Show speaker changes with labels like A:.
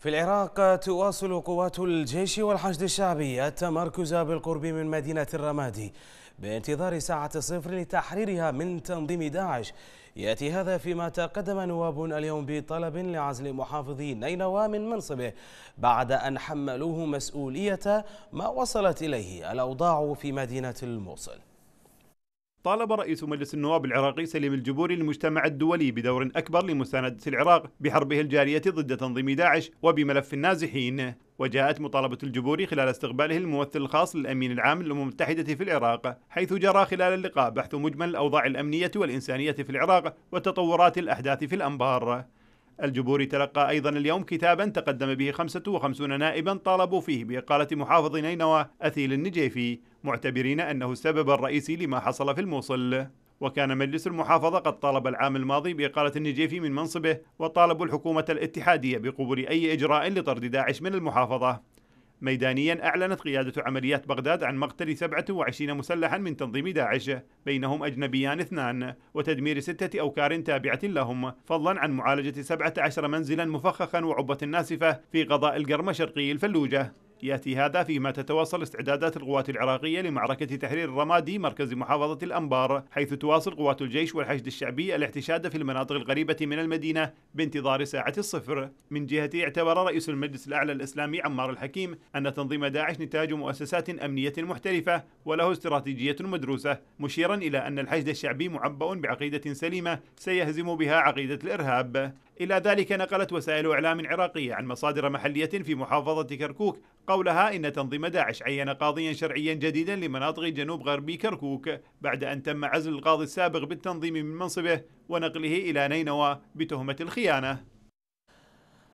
A: في العراق تواصل قوات الجيش والحشد الشعبي التمركز بالقرب من مدينة الرمادي بانتظار ساعة صفر لتحريرها من تنظيم داعش يأتي هذا فيما تقدم نواب اليوم بطلب لعزل محافظي نينوى من منصبه بعد أن حملوه مسؤولية ما وصلت إليه الأوضاع في مدينة الموصل
B: طالب رئيس مجلس النواب العراقي سليم الجبوري المجتمع الدولي بدور أكبر لمساندة العراق بحربه الجارية ضد تنظيم داعش وبملف النازحين وجاءت مطالبة الجبوري خلال استقباله الممثل الخاص للأمين العام للأمم المتحدة في العراق حيث جرى خلال اللقاء بحث مجمل الأوضاع الأمنية والإنسانية في العراق وتطورات الأحداث في الأنبار الجبوري تلقى أيضا اليوم كتابا تقدم به 55 نائبا طالبوا فيه بإقالة محافظ نينوى أثيل النجيفي معتبرين أنه السبب الرئيسي لما حصل في الموصل وكان مجلس المحافظة قد طالب العام الماضي بإقالة النجيفي من منصبه وطالبوا الحكومة الاتحادية بقبول أي إجراء لطرد داعش من المحافظة ميدانيا أعلنت قيادة عمليات بغداد عن مقتل 27 مسلحا من تنظيم داعش بينهم أجنبيان اثنان وتدمير ستة أوكار تابعة لهم فضلا عن معالجة 17 منزلا مفخخا وعبة ناسفة في قضاء القرمة شرقي الفلوجة يأتي هذا فيما تتواصل استعدادات القوات العراقية لمعركة تحرير الرمادي مركز محافظة الأنبار حيث تواصل قوات الجيش والحشد الشعبي الاحتشاد في المناطق القريبة من المدينة بانتظار ساعة الصفر من جهته اعتبر رئيس المجلس الأعلى الإسلامي عمار الحكيم أن تنظيم داعش نتاج مؤسسات أمنية محترفة وله استراتيجية مدروسة مشيرا إلى أن الحشد الشعبي معبأ بعقيدة سليمة سيهزم بها عقيدة الإرهاب إلى ذلك نقلت وسائل إعلام عراقية عن مصادر محلية في محافظة كركوك قولها إن تنظيم داعش عين قاضيا شرعيا جديدا لمناطق جنوب غربي كركوك بعد أن تم عزل القاضي السابق بالتنظيم من منصبه ونقله إلى نينوى بتهمة الخيانة